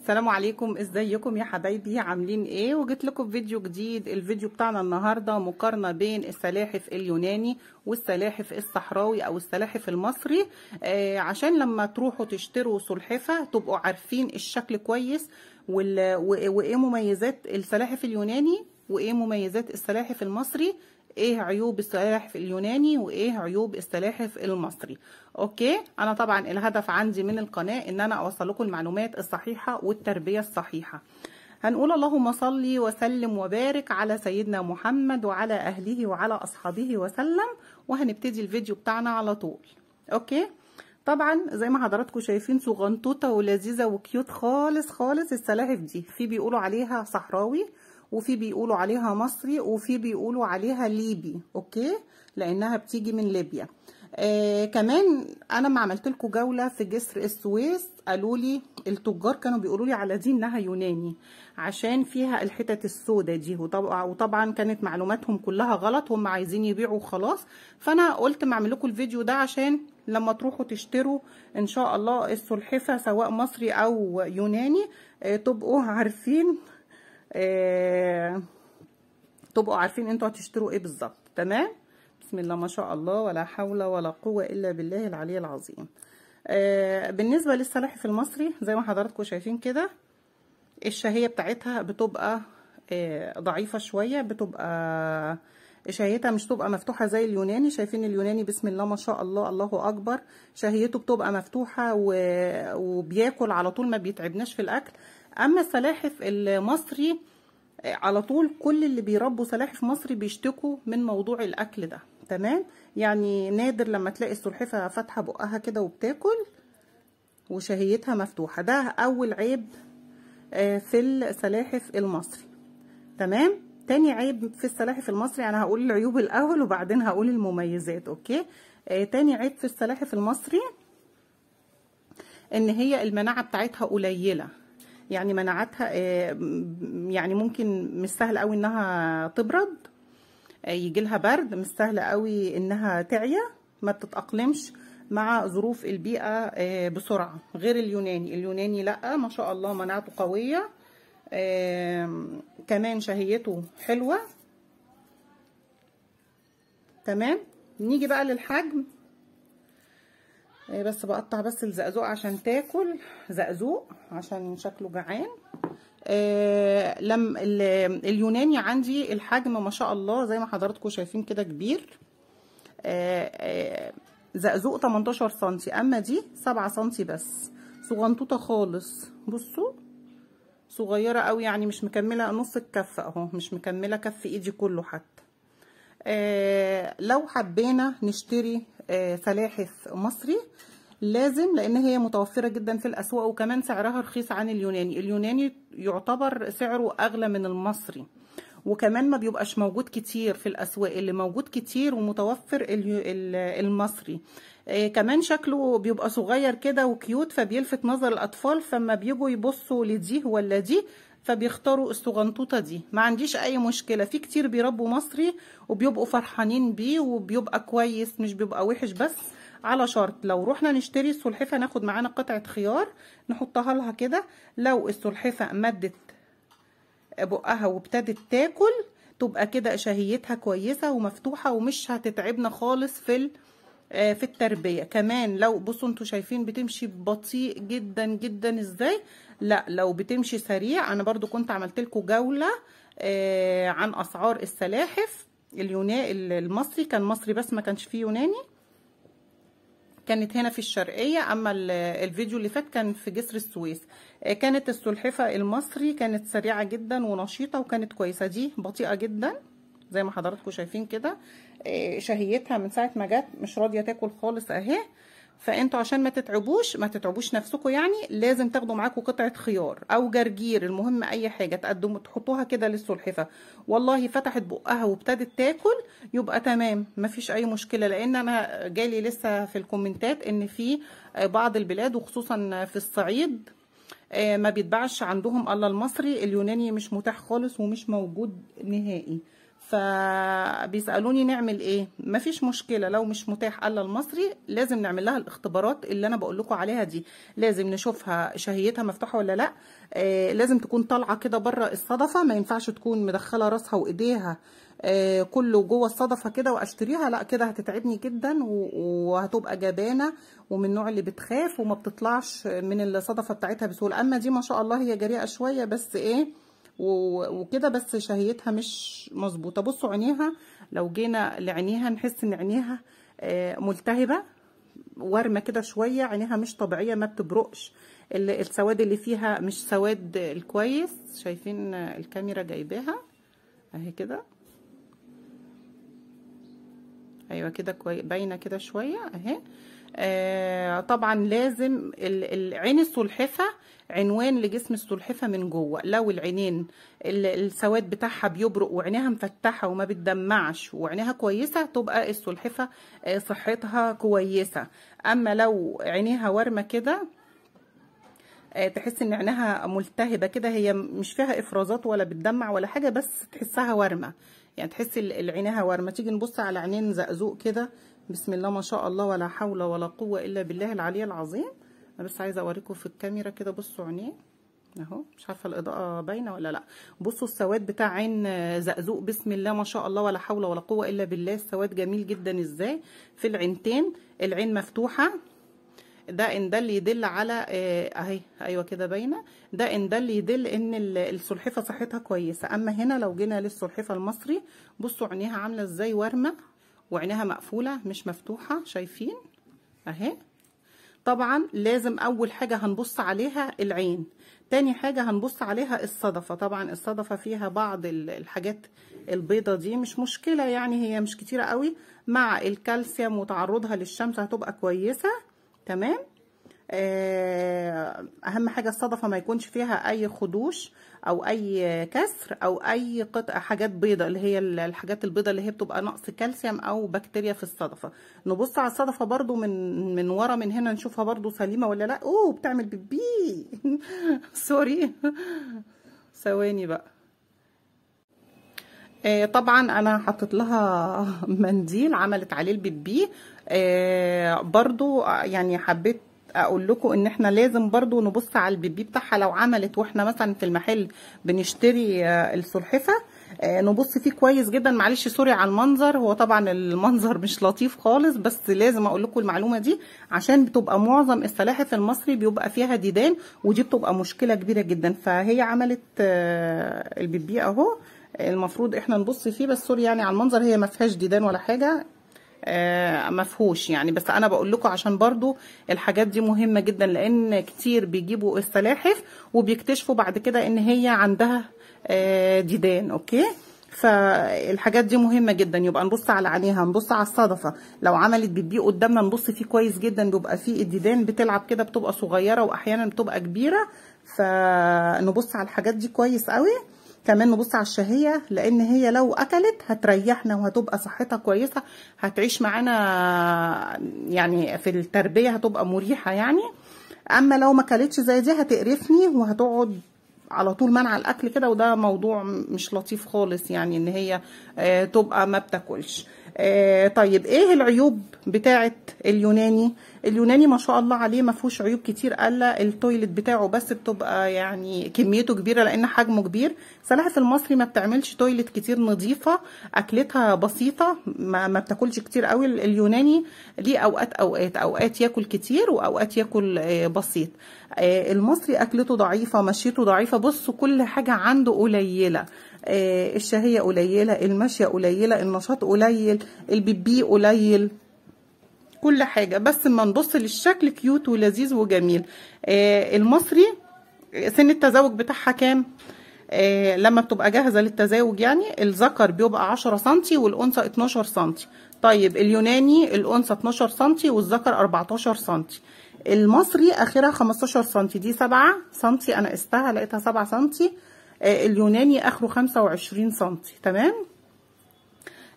السلام عليكم ازيكم يا حبايبي عاملين ايه وجيت لكم فيديو جديد الفيديو بتاعنا النهارده مقارنه بين السلاحف اليوناني والسلاحف الصحراوي او السلاحف المصري آه عشان لما تروحوا تشتروا سلحفه تبقوا عارفين الشكل كويس وايه مميزات السلاحف اليوناني وايه مميزات السلاحف المصري ايه عيوب السلاحف اليوناني وايه عيوب السلاحف المصري اوكي انا طبعا الهدف عندي من القناه ان انا اوصل لكم المعلومات الصحيحه والتربيه الصحيحه هنقول اللهم صلي وسلم وبارك على سيدنا محمد وعلى اهله وعلى اصحابه وسلم وهنبتدي الفيديو بتاعنا على طول اوكي طبعا زي ما حضراتكم شايفين صغنطوطه ولذيذه وكيوت خالص خالص السلاحف دي في بيقولوا عليها صحراوي وفي بيقولوا عليها مصري وفي بيقولوا عليها ليبي اوكي لانها بتيجي من ليبيا آه كمان انا ما عملت لكم جوله في جسر السويس قالوا لي التجار كانوا بيقولوا لي على دي انها يوناني عشان فيها الحتت السوداء دي وطبعا كانت معلوماتهم كلها غلط هم عايزين يبيعوا خلاص فانا قلت ما اعمل لكم الفيديو ده عشان لما تروحوا تشتروا ان شاء الله السلحفه سواء مصري او يوناني آه تبقوا عارفين آه تبقوا عارفين انتوا هتشتروا ايه بالظبط تمام بسم الله ما شاء الله ولا حول ولا قوه الا بالله العلي العظيم آه بالنسبه للسلاحف المصري زي ما حضراتكم شايفين كده الشهيه بتاعتها بتبقى آه ضعيفه شويه بتبقى شهيتها مش تبقى مفتوحه زي اليوناني شايفين اليوناني بسم الله ما شاء الله الله اكبر شهيته بتبقى مفتوحه و... وبياكل على طول ما بيتعبناش في الاكل اما السلاحف المصري على طول كل اللي بيربوا سلاحف مصري بيشتكوا من موضوع الاكل ده تمام يعني نادر لما تلاقي السلحفه فاتحه بقها كده وبتاكل وشهيتها مفتوحه ده اول عيب آه، في السلاحف المصري تمام تاني عيب في السلاحف المصري انا هقول العيوب الاول وبعدين هقول المميزات اوكي آه تاني عيب في السلاحف المصري ان هي المناعه بتاعتها قليله يعني مناعتها آه، يعني ممكن مش سهل قوي انها تبرد آه، يجي لها برد مش سهل قوي انها تعيا ما بتتاقلمش مع ظروف البيئه آه، بسرعه غير اليوناني اليوناني لا ما شاء الله مناعته قويه كمان شهيته حلوه تمام نيجي بقى للحجم إيه، بس بقطع بس الزقزوق عشان تاكل زقزوق عشان شكله جعان آه لم اليوناني عندي الحجم ما شاء الله زي ما حضراتكم شايفين كده كبير آه آه زقزوق 18 سنتي اما دي 7 سنتي بس صغنطوطه خالص بصوا صغيره قوي يعني مش مكمله نص الكف اهو مش مكمله كف ايدي كله حتى آه، لو حبينا نشتري سلاحف آه، مصري لازم لان هي متوفره جدا في الاسواق وكمان سعرها رخيص عن اليوناني اليوناني يعتبر سعره اغلى من المصري وكمان ما بيبقاش موجود كتير في الاسواق اللي موجود كتير ومتوفر المصري آه، كمان شكله بيبقى صغير كده وكيوت فبيلفت نظر الاطفال فما بيجوا يبصوا لدي ولا دي فبيختاروا استغنطوطه دي ما عنديش اي مشكله في كتير بيربوا مصري وبيبقوا فرحانين بيه وبيبقى كويس مش بيبقى وحش بس على شرط لو رحنا نشتري السلحفه ناخد معانا قطعه خيار نحطها لها كده لو السلحفه مدت بقها وابتدت تاكل تبقى كده شهيتها كويسه ومفتوحه ومش هتتعبنا خالص في آه، في التربية كمان لو بصوا انتوا شايفين بتمشي بطيء جدا جدا ازاي لا لو بتمشي سريع انا برضو كنت عملت لكم جولة آه، عن اسعار السلاحف اليوناني المصري كان مصري بس ما كانش فيه يوناني كانت هنا في الشرقية أما الفيديو اللي فات كان في جسر السويس آه، كانت السلحفة المصري كانت سريعة جدا ونشيطة وكانت كويسة دي بطيئة جدا زي ما حضراتكم شايفين كده آه، شهيتها من ساعه ما جت مش راضيه تاكل خالص اهي فانتوا عشان ما تتعبوش ما تتعبوش نفسكم يعني لازم تاخدوا معاكم قطعه خيار او جرجير المهم اي حاجه تقدموا تحطوها كده للسلحفه والله فتحت بقها وابتدت تاكل يبقى تمام ما فيش اي مشكله لان انا جالي لسه في الكومنتات ان في آه، بعض البلاد وخصوصا في الصعيد آه، ما بيتباعش عندهم الا المصري اليوناني مش متاح خالص ومش موجود نهائي فبيسالوني نعمل ايه مفيش مشكله لو مش متاح الا المصري لازم نعمل لها الاختبارات اللي انا بقول لكم عليها دي لازم نشوفها شهيتها مفتوحه ولا لا آه لازم تكون طالعه كده بره الصدفه ما ينفعش تكون مدخله راسها وايديها آه كله جوه الصدفه كده واشتريها لا كده هتتعبني جدا وهتبقى جبانه ومن النوع اللي بتخاف وما بتطلعش من الصدفه بتاعتها بسهوله اما دي ما شاء الله هي جريئه شويه بس ايه وكده بس شهيتها مش مظبوطه بصوا عينيها لو جينا لعينيها نحس ان عينيها آه، ملتهبه وارمه كده شويه عينيها مش طبيعيه ما بتبرقش السواد اللي فيها مش سواد الكويس شايفين الكاميرا جايباها اهي كده ايوه كده كويس باينه كده شويه اهي آه، طبعا لازم عين السلحفه عنوان لجسم السلحفه من جوه لو العينين السواد بتاعها بيبرق وعينيها مفتحه وما بتدمعش وعينيها كويسه تبقى السلحفه آه، صحتها كويسه اما لو عينيها وارمه كده آه، تحس ان عينها ملتهبه كده هي مش فيها افرازات ولا بتدمع ولا حاجه بس تحسها وارمه يعني تحس عينيها وارمه تيجي نبص على عينين زقزوق كده بسم الله ما شاء الله ولا حول ولا قوة إلا بالله العلي العظيم أنا بس عايزة أوريكم في الكاميرا كده بصوا عينيه اهو مش عارفه الاضاءه باينه ولا لا بصوا السواد بتاع عين زقزوق بسم الله ما شاء الله ولا حول ولا قوه الا بالله السواد جميل جدا ازاي في العينتين العين مفتوحه ده ان ده اللي يدل على آه، اهي ايوه كده باينه ده ان ده اللي يدل ان السلحفه صحتها كويسه اما هنا لو جينا للسلحفه المصري بصوا عينيها عامله ازاي وارمه وعينها مقفولة مش مفتوحة شايفين اهي طبعا لازم اول حاجة هنبص عليها العين تاني حاجة هنبص عليها الصدفة طبعا الصدفة فيها بعض الحاجات البيضة دي مش مشكلة يعني هي مش كتيرة قوي مع الكالسيوم وتعرضها للشمس هتبقى كويسة تمام آه، اهم حاجه الصدفه ما يكونش فيها اي خدوش او اي كسر او اي قطع حاجات بيضه اللي هي الحاجات البيضه اللي هي بتبقى نقص كالسيوم او بكتيريا في الصدفه نبص على الصدفه برده من من ورا من هنا نشوفها برده سليمه ولا لا اوه بتعمل بيبي سوري ثواني بقى آه، طبعا انا حطيت لها منديل عملت عليه البيبي آه، برضو يعني حبيت اقول لكم ان احنا لازم برضو نبص على البيبي بتاعها لو عملت واحنا مثلا في المحل بنشتري آه، السلحفه آه، نبص فيه كويس جدا معلش سوري على المنظر هو طبعا المنظر مش لطيف خالص بس لازم اقول لكم المعلومه دي عشان بتبقى معظم السلاحف المصري بيبقى فيها ديدان ودي بتبقى مشكله كبيره جدا فهي عملت آه، البيبي اهو المفروض احنا نبص فيه بس سوري يعني على المنظر هي ما فيهاش ديدان ولا حاجه آه، مفهوش يعني بس انا بقول لكم عشان برضو الحاجات دي مهمه جدا لان كتير بيجيبوا السلاحف وبيكتشفوا بعد كده ان هي عندها ديدان آه، اوكي فالحاجات دي مهمة جدا يبقى نبص على عينيها نبص على الصدفة لو عملت بيبي قدامنا نبص فيه كويس جدا بيبقى فيه الديدان بتلعب كده بتبقى صغيرة واحيانا بتبقى كبيرة فنبص على الحاجات دي كويس قوي كمان نبص على الشهية لأن هي لو أكلت هتريحنا وهتبقى صحتها كويسة هتعيش معانا يعني في التربية هتبقى مريحة يعني أما لو ما اكلتش زي دي هتقرفني وهتقعد على طول منع الأكل كده وده موضوع مش لطيف خالص يعني إن هي آه، تبقى ما بتاكلش آه، طيب ايه العيوب بتاعه اليوناني اليوناني ما شاء الله عليه ما فيهوش عيوب كتير الا التويلت بتاعه بس بتبقى يعني كميته كبيره لان حجمه كبير سلاحف المصري ما بتعملش تويلت كتير نظيفه اكلتها بسيطه ما, ما بتاكلش كتير قوي اليوناني ليه اوقات اوقات اوقات ياكل كتير واوقات ياكل آه، بسيط آه، المصري اكلته ضعيفه مشيته ضعيفه بصوا كل حاجه عنده قليله آه، الشهية قليلة المشية قليلة النشاط قليل البيبي قليل كل حاجة بس ما نبص للشكل كيوت ولذيذ وجميل آه، المصري آه، سن التزاوج بتاعها كام؟ لما بتبقى جاهزة للتزاوج يعني الذكر بيبقى 10 سنتي والأنثى 12 سنتي طيب اليوناني الأنثى 12 سنتي والذكر 14 سنتي المصري آخرها 15 سنتي دي 7 سنتي أنا قستها لقيتها 7 سنتي آه، اليوناني اخره 25 سم تمام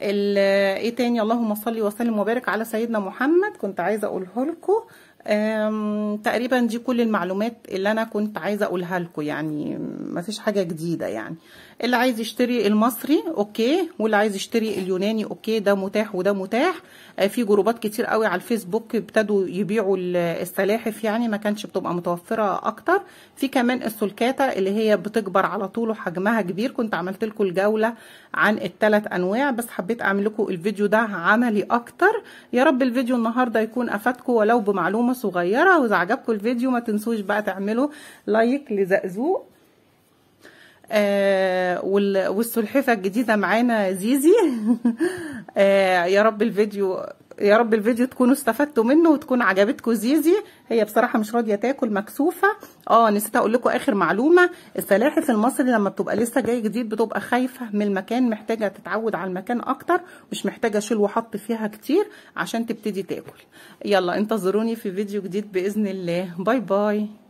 ايه تاني اللهم صل وسلم وبارك على سيدنا محمد كنت عايزه اقوله لكم تقريبا دي كل المعلومات اللي انا كنت عايزه اقولها لكم يعني مفيش حاجه جديده يعني اللي عايز يشتري المصري اوكي واللي عايز يشتري اليوناني اوكي ده متاح وده متاح آه، في جروبات كتير قوي على الفيسبوك ابتدوا يبيعوا السلاحف يعني ما كانتش بتبقى متوفره اكتر في كمان السلكاته اللي هي بتكبر على طول وحجمها كبير كنت عملت لكم الجوله عن الثلاث انواع بس حبيت اعمل لكم الفيديو ده عملي اكتر يا رب الفيديو النهارده يكون افادكم ولو بمعلومه صغيره واذا عجبكم الفيديو ما تنسوش بقى تعملوا لايك لزقزوق آه والسلحفه الجديده معانا زيزي آه يا رب الفيديو يا رب الفيديو تكونوا استفدتوا منه وتكون عجبتكم زيزي هي بصراحه مش راضيه تاكل مكسوفه اه نسيت اقول لكم اخر معلومه السلاحف المصري لما بتبقى لسه جاي جديد بتبقى خايفه من المكان محتاجه تتعود على المكان اكتر مش محتاجه شيل وحط فيها كتير عشان تبتدي تاكل يلا انتظروني في فيديو جديد باذن الله باي باي